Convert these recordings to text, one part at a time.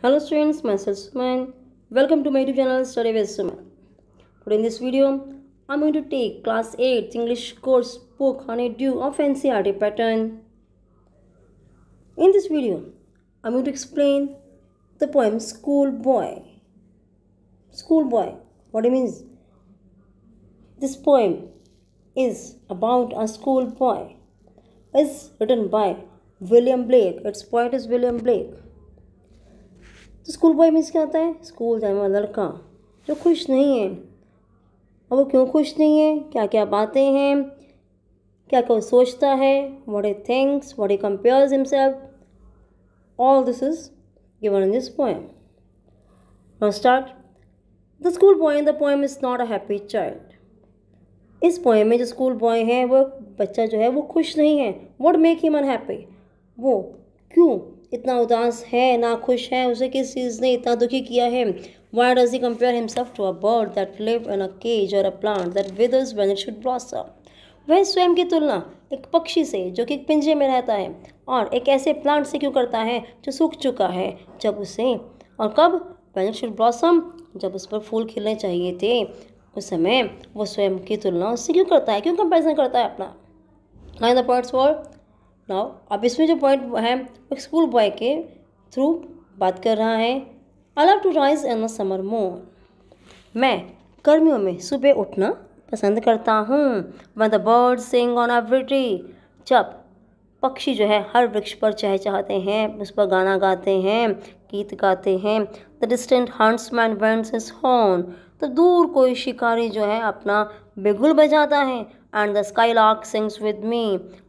Hello students, myself Suman. Welcome to my YouTube channel Study with Suman. But in this video, I'm going to take class 8 English course book on a Honeydew of NCRT pattern. In this video, I'm going to explain the poem Schoolboy. Schoolboy, what it means? This poem is about a schoolboy. It's written by William Blake. Its poet is William Blake तो school boy means क्या आता है school जाने वाला लड़का जो खुश नहीं है और वो क्यों खुश नहीं है क्या क्या बातें हैं क्या क्या सोचता है what he thinks what he compares himself all this is given in this poem now start the school boy in the poem is not a happy child इस पोएम में जो स्कूल बॉय है वो बच्चा जो है वो खुश नहीं है वट मेक हिम अनहैप्पी वो क्यों इतना उदास है ना खुश है उसे किस चीज़ ने इतना दुखी किया है why does he compare himself to a bird that live in a cage और a plant that withers when it should blossom वह स्वयं की तुलना एक पक्षी से जो कि पिंजरे में रहता है और एक ऐसे प्लांट से क्यों करता है जो सूख चुका है जब उसे और कब वेन शुड ब्लॉसम जब उस पर फूल खिलने चाहिए थे उस समय वो स्वयं की तुलना उससे क्यों करता है क्यों कंपेरिजन करता है अपना आई द पर्ट्स नाउ अब इसमें जो पॉइंट है स्कूल बॉय के थ्रू बात कर रहा है I love to rise in summer मोन मैं गर्मियों में सुबह उठना पसंद करता हूँ when the bird sing on every tree जब पक्षी जो है हर वृक्ष पर चहचहाते हैं उस पर गाना गाते हैं गीत गाते हैं the distant huntsman winds his horn तो दूर कोई शिकारी जो है अपना बिगुल बजाता है and the skylark sings with me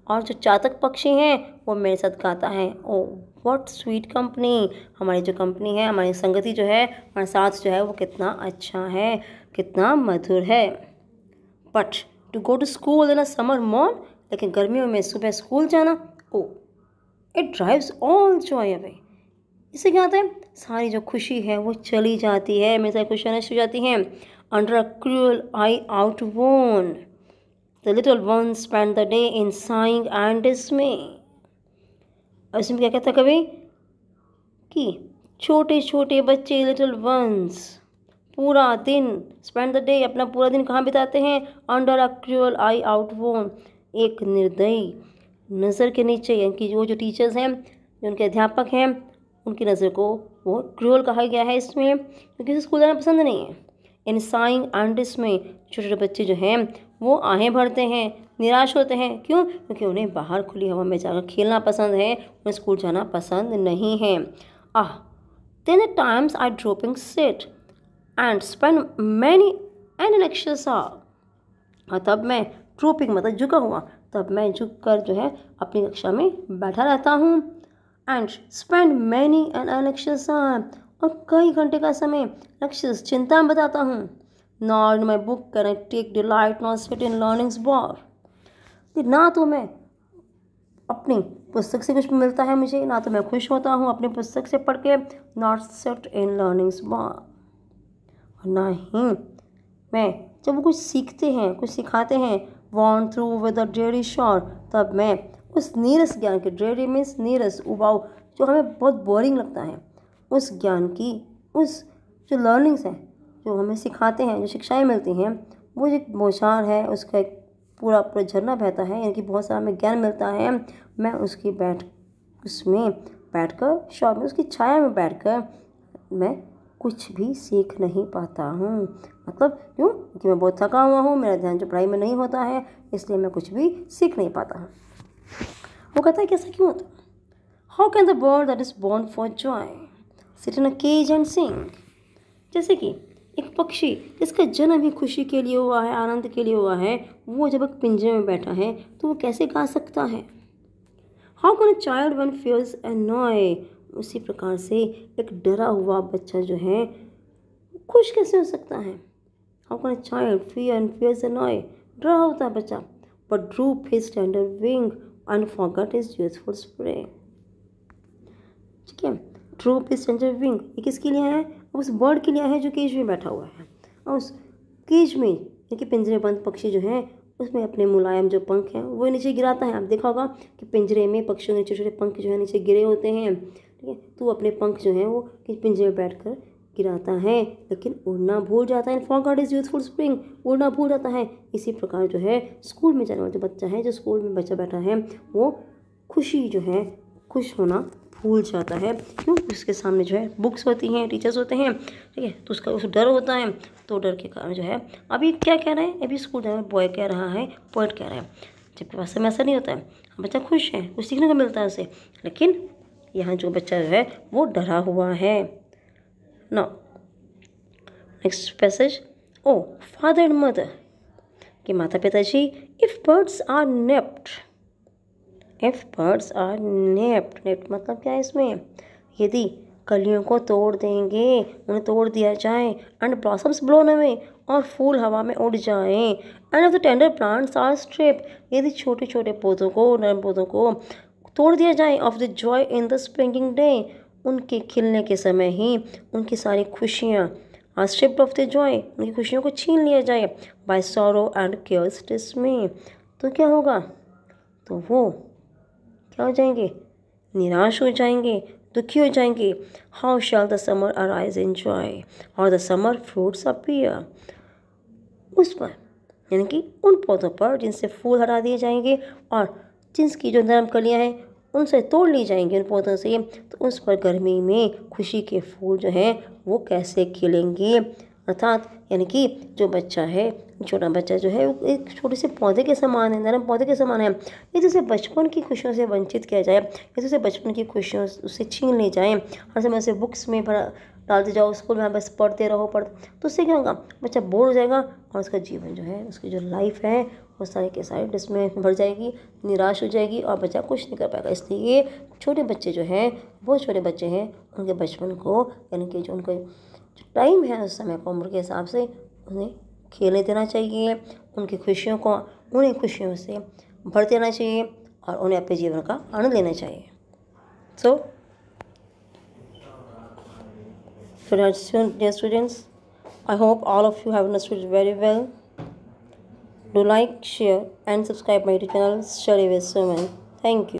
और जो चातक पक्षी हैं वो मेरे साथ गाता है ओ वॉट स्वीट कंपनी हमारी जो कंपनी है हमारी संगति जो है हमारा साथ जो है वो कितना अच्छा है कितना मधुर है but to go to school in a summer मॉन लेकिन गर्मियों में सुबह स्कूल जाना oh it drives all joy away इससे क्या आता है सारी जो खुशी है वो चली जाती है मेरे साथ खुशियाँ नष्ट हो जाती हैं under a cruel eye outworn the little one spend the day in sighing and dismay. और इसमें क्या कहता कभी कि छोटे छोटे बच्चे लिटल वंस पूरा दिन स्पेंड द डे अपना पूरा दिन कहाँ बिताते हैं under a cruel eye outworn एक निर्दयी नज़र के नीचे यानी वो जो टीचर्स हैं जो उनके अध्यापक हैं उनकी नज़र को वो क्रूअल कहा गया है इसमें क्योंकि स्कूल जाना पसंद नहीं है इन साइंग आर्टिस्ट में छोटे छोटे बच्चे जो हैं वो आहें भरते हैं निराश होते हैं क्यों क्योंकि उन्हें बाहर खुली हवा में जाकर खेलना पसंद है उन्हें स्कूल जाना पसंद नहीं है ah then times are I sit and spend many and and और हाँ, तब मैं ड्रोपिंग मतलब झुका हुआ तब मैं झुक कर जो है अपनी कक्षा में बैठा रहता हूँ and spend many and an exercise और कई घंटे का समय लक्ष्य चिंता में बताता हूँ not my book can I take delight not sit in learnings bower ना तो मैं अपनी पुस्तक से कुछ मिलता है मुझे ना तो मैं खुश होता हूँ अपनी पुस्तक से पढ़ के not sit in learnings bower ना ही मैं जब वो कुछ सीखते हैं कुछ सिखाते हैं worn through with a dreary shower तब मैं उस नीरस ज्ञान के डेरी मीन्स नीरस उबाऊ जो हमें बहुत बोरिंग लगता है उस ज्ञान की उस जो लर्निंग्स हैं जो हमें सिखाते हैं जो शिक्षाएं मिलती हैं वो एक बोछार है उसका एक पूरा पूरा झरना बहता है यानी कि बहुत सारा हमें ज्ञान मिलता है मैं उसकी बैठ उसमें बैठ कर शॉप में उसकी छाया में बैठ कर मैं कुछ भी सीख नहीं पाता हूँ मतलब क्यों क्योंकि मैं बहुत थका हुआ हूँ मेरा ध्यान जो पढ़ाई में नहीं होता है इसलिए मैं कुछ भी सीख नहीं पाता हूँ वो कहता है कैसा क्यों होता how can the bird that is born for joy सेरेना के सिंह जैसे कि एक पक्षी जिसका जन्म ही खुशी के लिए हुआ है आनंद के लिए हुआ है वो जब एक पिंजरे में बैठा है तो वो कैसे गा सकता है how can a child when feels annoy उसी प्रकार से एक डरा हुआ बच्चा जो है खुश कैसे हो सकता है how can a child fear and fears annoy डरा होता है बच्चा but droop his tender wing and forgot his useful spray ठीक है इज पैसेंजर विंग ये किसके लिए है उस बर्ड के लिए है जो केज में बैठा हुआ है और उस केज में यानी कि बंद पक्षी जो है उसमें अपने मुलायम जो पंख हैं वो नीचे गिराता है आप देखा होगा कि पिंजरे में पक्षियों के छोटे छोटे पंख जो है नीचे गिरे होते हैं ठीक है तो वो अपने पंख जो है वो पिंजरे में बैठ कर गिराता है लेकिन उड़ना भूल जाता है forgot his youthful spring उड़ना भूल जाता है इसी प्रकार जो है स्कूल में जाने वाला जो बच्चा है जो स्कूल में बच्चा बैठा है वो खुशी जो है खुश होना भूल जाता है क्यों उसके सामने जो है बुक्स होती हैं टीचर्स होते हैं ठीक है तो उसका उस डर होता है तो डर के कारण जो है अभी क्या कह रहे हैं अभी स्कूल जाए बॉय कह रहा है पॉइंट कह रहा है जबकि वास्तव में ऐसा नहीं होता है बच्चा खुश है कुछ सीखने को मिलता है उसे लेकिन यहाँ जो बच्चा जो है वो डरा हुआ है ना next passage oh father and mother कि माता पिताजी if birds are nipped if birds are nipped nipped मतलब क्या है इसमें यदि कलियों को तोड़ देंगे उन्हें तोड़ दिया जाए एंड ब्लॉसम्स ब्लोन में और फूल हवा में उड़ जाएं and of the tender plants are stripped यदि छोटे छोटे पौधों को नरम पौधों को तोड़ दिया जाए of the joy in the springing day उनके खिलने के समय ही उनकी सारी खुशियाँ are stripped of the joy उनकी खुशियों को छीन लिया जाए बाय सॉरो एंड क्योर्स में तो क्या होगा तो वो क्या हो जाएंगे निराश हो जाएंगे दुखी हो जाएंगे how shall the summer arise enjoy or the summer fruits appear उस पर यानी कि उन पौधों पर जिनसे फूल हटा दिए जाएंगे और जिनकी जो नरम कलियाँ हैं उनसे तोड़ ली जाएंगी उन पौधों से तो उस पर गर्मी में खुशी के फूल जो हैं वो कैसे खिलेंगे अर्थात यानी कि जो बच्चा है छोटा बच्चा जो है वो एक छोटे से पौधे के समान है नरम पौधे के समान है यदि उसे बचपन की खुशियों से वंचित किया जाए यदि उसे बचपन की खुशियों उसे छीन ले जाए हर समय उसे बुक्स में भरा डालते जाओ स्कूल में बस पढ़ते रहो पढ़ तो उससे क्या होगा बच्चा बोर हो जाएगा और उसका जीवन जो है उसकी जो लाइफ है वो सारे के सारे डिसमें भर जाएगी निराश हो जाएगी और बच्चा कुछ नहीं कर पाएगा इसलिए छोटे बच्चे जो हैं बहुत छोटे बच्चे हैं उनके बचपन को यानी कि जो उनको टाइम है उस समय को उम्र के हिसाब से उन्हें खेलने देना चाहिए उनकी खुशियों को उन्हें खुशियों से भर देना चाहिए और उन्हें अपने जीवन का आनंद लेना चाहिए so students I hope all of you have understood very well do like share and subscribe my channel Shri वे सुमन थैंक यू